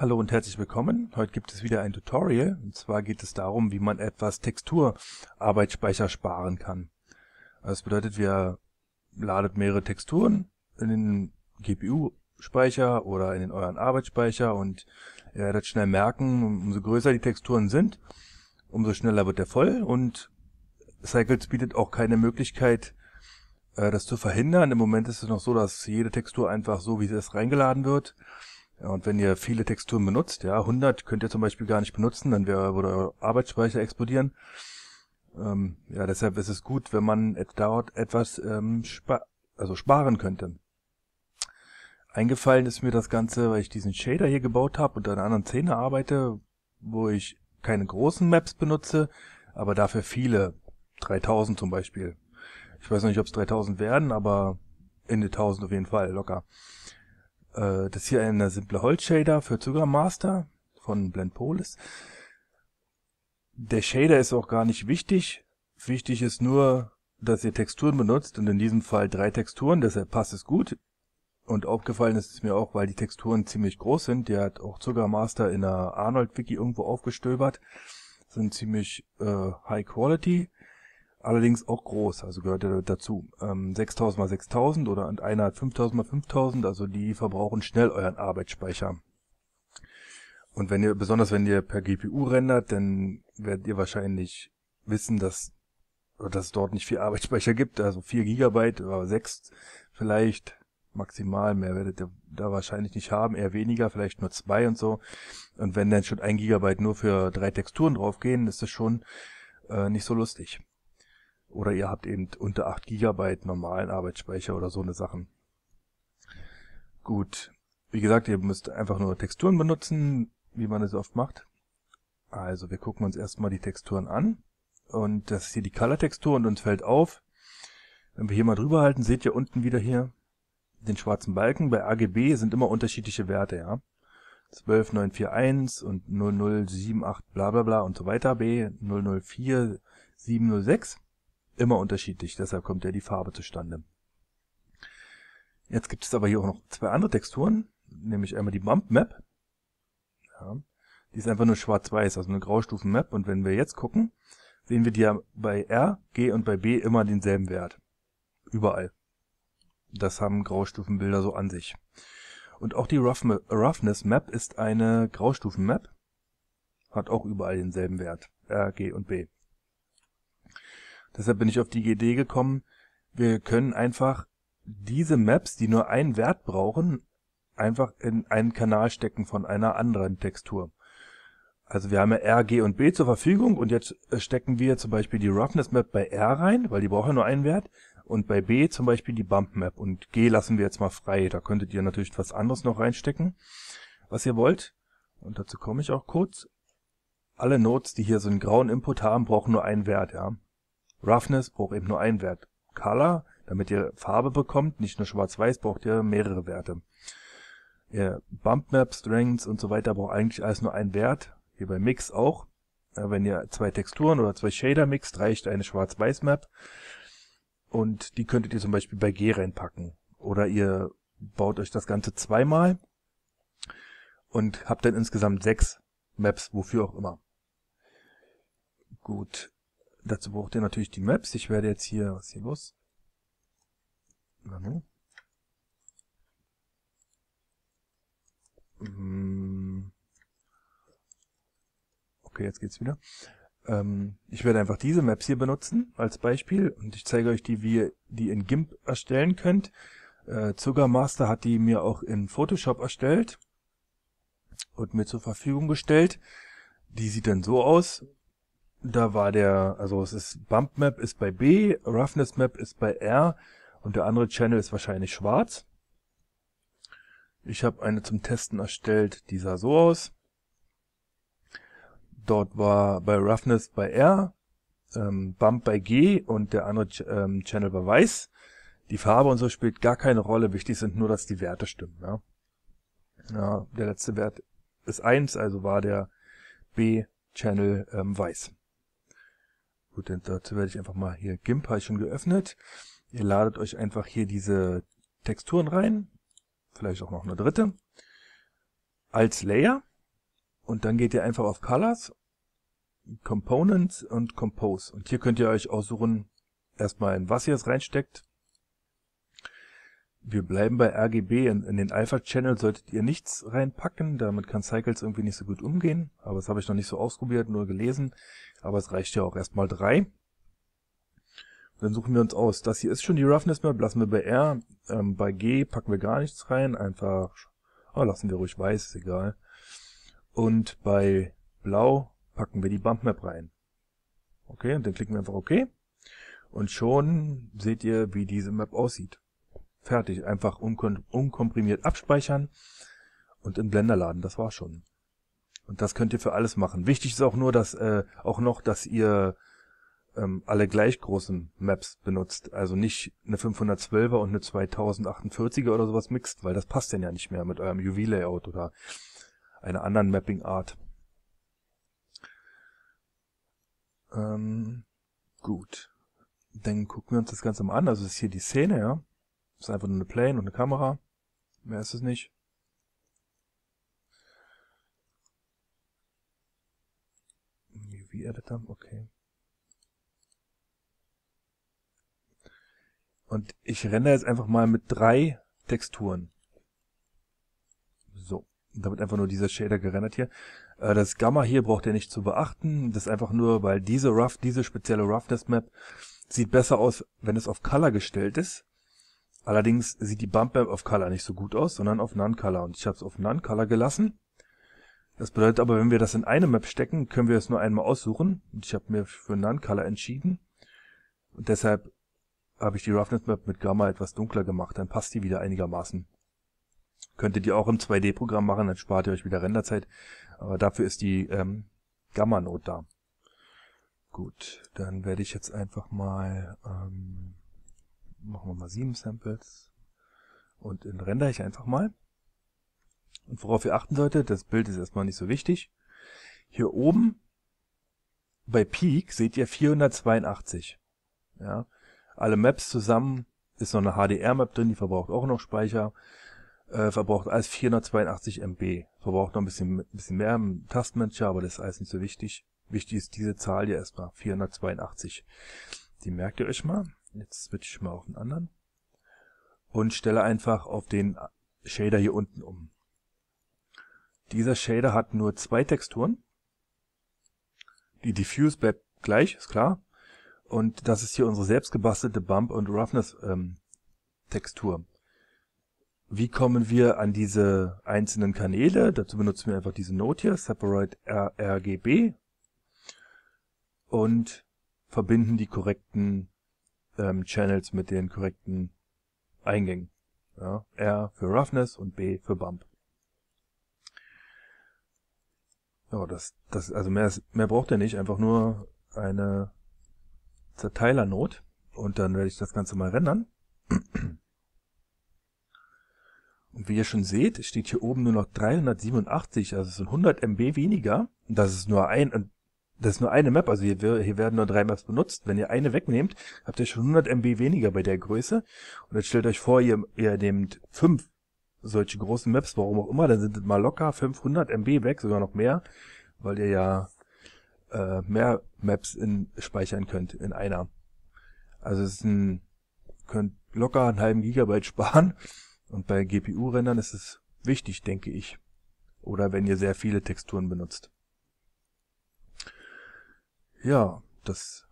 Hallo und herzlich willkommen. Heute gibt es wieder ein Tutorial und zwar geht es darum, wie man etwas Texturarbeitsspeicher sparen kann. Also das bedeutet, wir ladet mehrere Texturen in den GPU-Speicher oder in euren Arbeitsspeicher und ihr werdet schnell merken, umso größer die Texturen sind, umso schneller wird der voll und Cycles bietet auch keine Möglichkeit, äh, das zu verhindern. Im Moment ist es noch so, dass jede Textur einfach so, wie sie ist, reingeladen wird. Ja, und wenn ihr viele Texturen benutzt, ja, 100 könnt ihr zum Beispiel gar nicht benutzen, dann wäre, würde euer Arbeitsspeicher explodieren. Ähm, ja, deshalb ist es gut, wenn man dort etwas ähm, spa also sparen könnte. Eingefallen ist mir das Ganze, weil ich diesen Shader hier gebaut habe und an einer anderen Szene arbeite, wo ich keine großen Maps benutze, aber dafür viele. 3000 zum Beispiel. Ich weiß noch nicht, ob es 3000 werden, aber Ende 1000 auf jeden Fall, locker. Äh, das hier eine simple Holzshader für Zuckermaster Master von Blendpolis. Der Shader ist auch gar nicht wichtig. Wichtig ist nur, dass ihr Texturen benutzt und in diesem Fall drei Texturen, deshalb passt es gut. Und aufgefallen ist es mir auch, weil die Texturen ziemlich groß sind. Die hat auch Zuckermaster in der Arnold-Wiki irgendwo aufgestöbert. Sind ziemlich äh, high quality allerdings auch groß, also gehört er dazu. Ähm, 6000 mal 6000 oder und einer hat 5000 mal 5000, also die verbrauchen schnell euren Arbeitsspeicher. Und wenn ihr, besonders wenn ihr per GPU rendert, dann werdet ihr wahrscheinlich wissen, dass, dass es dort nicht viel Arbeitsspeicher gibt, also 4 GB oder 6 vielleicht maximal, mehr werdet ihr da wahrscheinlich nicht haben, eher weniger, vielleicht nur 2 und so. Und wenn dann schon 1 GB nur für drei Texturen draufgehen, ist das schon äh, nicht so lustig. Oder ihr habt eben unter 8 GB normalen Arbeitsspeicher oder so eine Sachen. Gut. Wie gesagt, ihr müsst einfach nur Texturen benutzen, wie man es oft macht. Also wir gucken uns erstmal die Texturen an. Und das ist hier die Color-Textur und uns fällt auf, wenn wir hier mal drüber halten, seht ihr unten wieder hier den schwarzen Balken. Bei RGB sind immer unterschiedliche Werte, ja. 12941 und 0078 bla bla bla und so weiter, B 004706 immer unterschiedlich, deshalb kommt ja die Farbe zustande. Jetzt gibt es aber hier auch noch zwei andere Texturen, nämlich einmal die Bump Map. Ja, die ist einfach nur schwarz-weiß, also eine Graustufen-Map. Und wenn wir jetzt gucken, sehen wir die ja bei R, G und bei B immer denselben Wert. Überall. Das haben Graustufenbilder so an sich. Und auch die Rough Roughness Map ist eine Graustufen-Map. Hat auch überall denselben Wert. R, G und B. Deshalb bin ich auf die Idee gekommen, wir können einfach diese Maps, die nur einen Wert brauchen, einfach in einen Kanal stecken von einer anderen Textur. Also wir haben ja R, G und B zur Verfügung und jetzt äh, stecken wir zum Beispiel die Roughness Map bei R rein, weil die braucht ja nur einen Wert und bei B zum Beispiel die Bump Map und G lassen wir jetzt mal frei. Da könntet ihr natürlich was anderes noch reinstecken, was ihr wollt. Und dazu komme ich auch kurz. Alle Nodes, die hier so einen grauen Input haben, brauchen nur einen Wert, ja. Roughness braucht eben nur einen Wert. Color, damit ihr Farbe bekommt, nicht nur schwarz-weiß, braucht ihr mehrere Werte. Ihr Bump Map, Strengths und so weiter braucht eigentlich alles nur einen Wert. Hier bei Mix auch. Wenn ihr zwei Texturen oder zwei Shader mixt, reicht eine Schwarz-Weiß-Map. Und die könntet ihr zum Beispiel bei G reinpacken. Oder ihr baut euch das Ganze zweimal und habt dann insgesamt sechs Maps, wofür auch immer. Gut, Dazu braucht ihr natürlich die Maps. Ich werde jetzt hier, was ist hier los? Nano. Mm. Okay, jetzt geht's wieder. Ähm, ich werde einfach diese Maps hier benutzen als Beispiel und ich zeige euch die, wie ihr die in GIMP erstellen könnt. Äh, Zuckermaster hat die mir auch in Photoshop erstellt und mir zur Verfügung gestellt. Die sieht dann so aus. Da war der, also es ist Bump Map ist bei B, Roughness Map ist bei R und der andere Channel ist wahrscheinlich schwarz. Ich habe eine zum Testen erstellt, die sah so aus. Dort war bei Roughness bei R, ähm, Bump bei G und der andere Ch ähm, Channel bei Weiß. Die Farbe und so spielt gar keine Rolle, wichtig sind nur, dass die Werte stimmen. Ja, ja der letzte Wert ist eins, also war der B-Channel ähm, Weiß. Gut, denn dazu werde ich einfach mal hier GIMP habe ich schon geöffnet. Ihr ladet euch einfach hier diese Texturen rein, vielleicht auch noch eine dritte, als Layer und dann geht ihr einfach auf Colors, Components und Compose und hier könnt ihr euch aussuchen, erstmal in was ihr es reinsteckt. Wir bleiben bei RGB. In, in den Alpha-Channel solltet ihr nichts reinpacken. Damit kann Cycles irgendwie nicht so gut umgehen. Aber das habe ich noch nicht so ausprobiert, nur gelesen. Aber es reicht ja auch erstmal drei. dann suchen wir uns aus. Das hier ist schon die Roughness Map. Lassen wir bei R. Ähm, bei G packen wir gar nichts rein. Einfach, oh, lassen wir ruhig weiß, ist egal. Und bei Blau packen wir die Bump Map rein. Okay, und dann klicken wir einfach OK. Und schon seht ihr, wie diese Map aussieht fertig. Einfach unkom unkomprimiert abspeichern und in Blender laden. Das war's schon. Und das könnt ihr für alles machen. Wichtig ist auch nur, dass äh, auch noch, dass ihr ähm, alle gleich großen Maps benutzt. Also nicht eine 512er und eine 2048er oder sowas mixt, weil das passt denn ja nicht mehr mit eurem UV-Layout oder einer anderen Mapping-Art. Ähm, gut. Dann gucken wir uns das Ganze mal an. Also das ist hier die Szene, ja. Das ist einfach nur eine Plane und eine Kamera. Mehr ist es nicht. UV-Editor, okay. Und ich rendere jetzt einfach mal mit drei Texturen. So, damit einfach nur dieser Shader gerendert hier. Äh, das Gamma hier braucht ihr nicht zu beachten. Das ist einfach nur, weil diese Rough, diese spezielle Roughness Map sieht besser aus, wenn es auf Color gestellt ist. Allerdings sieht die Bump Map auf Color nicht so gut aus, sondern auf None-Color und ich habe es auf None-Color gelassen. Das bedeutet aber, wenn wir das in eine Map stecken, können wir es nur einmal aussuchen. Und Ich habe mir für None-Color entschieden und deshalb habe ich die Roughness Map mit Gamma etwas dunkler gemacht, dann passt die wieder einigermaßen. Könntet ihr auch im 2D-Programm machen, dann spart ihr euch wieder Renderzeit, aber dafür ist die ähm, Gamma-Note da. Gut, dann werde ich jetzt einfach mal... Ähm machen wir mal sieben Samples und in rendere ich einfach mal. Und worauf ihr achten solltet, das Bild ist erstmal nicht so wichtig. Hier oben bei Peak seht ihr 482. Ja, alle Maps zusammen ist noch eine HDR-Map drin, die verbraucht auch noch Speicher. Äh, verbraucht alles 482 MB. Verbraucht noch ein bisschen, ein bisschen mehr im Tastmanager, aber das ist alles nicht so wichtig. Wichtig ist diese Zahl hier erstmal, 482. Die merkt ihr euch mal jetzt switch ich mal auf einen anderen und stelle einfach auf den Shader hier unten um. Dieser Shader hat nur zwei Texturen. Die Diffuse bleibt gleich, ist klar. Und das ist hier unsere selbstgebastelte Bump- und Roughness-Textur. Ähm, Wie kommen wir an diese einzelnen Kanäle? Dazu benutzen wir einfach diese Note hier, Separate RGB und verbinden die korrekten ähm, Channels mit den korrekten Eingängen. Ja, R für Roughness und B für Bump. Ja, das, das, also mehr, mehr braucht er nicht, einfach nur eine Zerteilernot und dann werde ich das Ganze mal rendern. Und wie ihr schon seht, steht hier oben nur noch 387, also es sind 100 MB weniger. Das ist nur ein, das ist nur eine Map, also hier, hier, werden nur drei Maps benutzt. Wenn ihr eine wegnehmt, habt ihr schon 100 MB weniger bei der Größe. Und jetzt stellt euch vor, ihr, ihr nehmt fünf solche großen Maps, warum auch immer, dann sind es mal locker 500 MB weg, sogar noch mehr, weil ihr ja äh, mehr Maps in, speichern könnt in einer. Also es ist ein, könnt locker einen halben Gigabyte sparen. Und bei GPU-Rendern ist es wichtig, denke ich. Oder wenn ihr sehr viele Texturen benutzt. Ja, das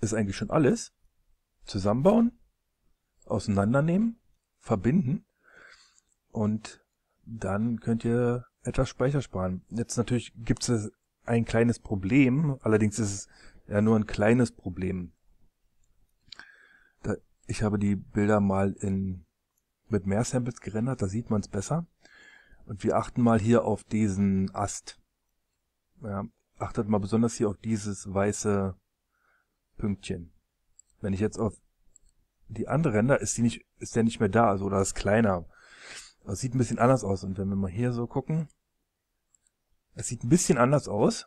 ist eigentlich schon alles. Zusammenbauen, auseinandernehmen, verbinden und dann könnt ihr etwas Speicher sparen. Jetzt natürlich gibt es ein kleines Problem, allerdings ist es ja nur ein kleines Problem. Da, ich habe die Bilder mal in mit mehr Samples gerendert, da sieht man es besser. Und wir achten mal hier auf diesen Ast. Ja, achtet mal besonders hier auf dieses weiße Pünktchen. Wenn ich jetzt auf die andere Ränder, ist die nicht, ist der nicht mehr da, also oder ist kleiner. Das sieht ein bisschen anders aus. Und wenn wir mal hier so gucken, es sieht ein bisschen anders aus.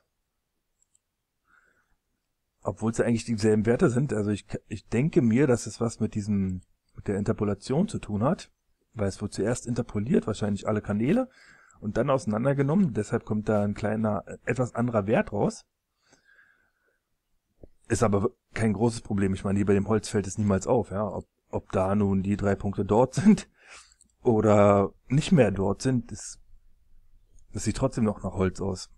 Obwohl es ja eigentlich dieselben Werte sind. Also ich, ich denke mir, dass es was mit diesem, mit der Interpolation zu tun hat. Weil es wohl zuerst interpoliert, wahrscheinlich alle Kanäle und dann auseinandergenommen. Deshalb kommt da ein kleiner, äh, etwas anderer Wert raus. Ist aber kein großes Problem. Ich meine, hier bei dem Holz fällt es niemals auf, ja. Ob, ob da nun die drei Punkte dort sind oder nicht mehr dort sind, ist, das sieht trotzdem noch nach Holz aus.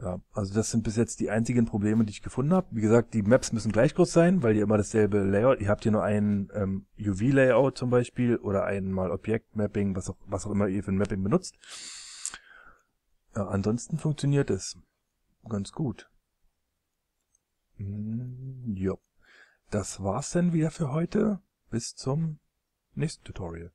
Ja, also das sind bis jetzt die einzigen Probleme, die ich gefunden habe. Wie gesagt, die Maps müssen gleich groß sein, weil ihr immer dasselbe Layout, ihr habt hier nur ein ähm, UV-Layout zum Beispiel oder einmal Objekt-Mapping, was auch, was auch immer ihr für ein Mapping benutzt. Ja, ansonsten funktioniert es ganz gut. Hm, jo. das war's denn wieder für heute. Bis zum nächsten Tutorial.